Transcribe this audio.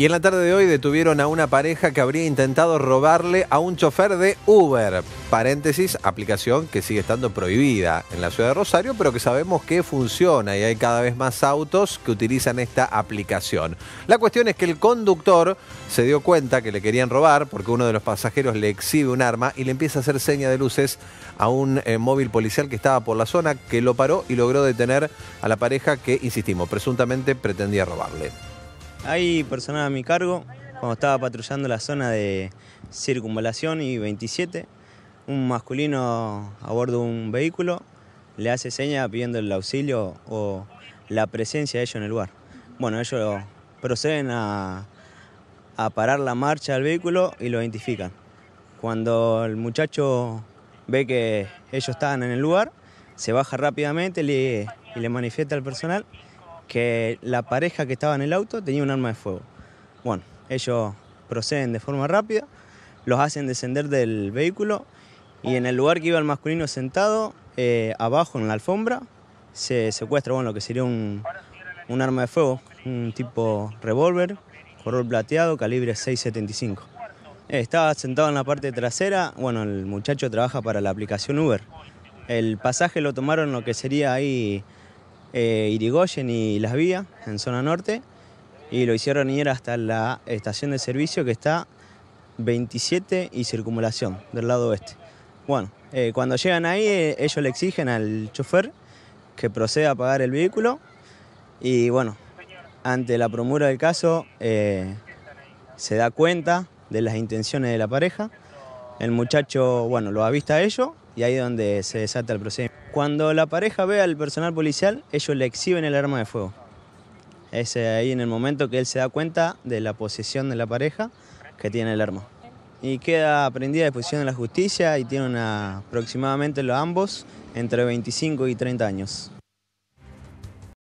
Y en la tarde de hoy detuvieron a una pareja que habría intentado robarle a un chofer de Uber. Paréntesis, aplicación que sigue estando prohibida en la ciudad de Rosario, pero que sabemos que funciona y hay cada vez más autos que utilizan esta aplicación. La cuestión es que el conductor se dio cuenta que le querían robar porque uno de los pasajeros le exhibe un arma y le empieza a hacer seña de luces a un eh, móvil policial que estaba por la zona, que lo paró y logró detener a la pareja que, insistimos, presuntamente pretendía robarle. Hay personal a mi cargo. Cuando estaba patrullando la zona de circunvalación y 27, un masculino a bordo de un vehículo le hace seña pidiendo el auxilio o la presencia de ellos en el lugar. Bueno, ellos proceden a, parar la marcha del vehículo y lo identifican. Cuando el muchacho ve que ellos estaban en el lugar, se baja rápidamente y le manifiesta al personal que la pareja que estaba en el auto tenía un arma de fuego. Bueno, ellos proceden de forma rápida, los hacen descender del vehículo y en el lugar que iba el masculino sentado, eh, abajo en la alfombra, se secuestra bueno, lo que sería un, un arma de fuego, un tipo revólver, color plateado, calibre 6.75. Eh, estaba sentado en la parte trasera, bueno, el muchacho trabaja para la aplicación Uber. El pasaje lo tomaron lo que sería ahí eh, Irigoyen y Las Vías, en zona norte, y lo hicieron ir hasta la estación de servicio que está 27 y circunvalación del lado oeste. Bueno, eh, cuando llegan ahí eh, ellos le exigen al chofer que proceda a pagar el vehículo y bueno, ante la promura del caso se da cuenta de las intenciones de la pareja. El muchacho, bueno, lo avista a ellos y ahí es donde se desata el procedimiento. Cuando la pareja ve al personal policial, ellos le exhiben el arma de fuego. Es ahí en el momento que él se da cuenta de la posesión de la pareja que tiene el arma. Y queda prendida a disposición de la justicia y tienen aproximadamente los ambos entre 25 y 30 años.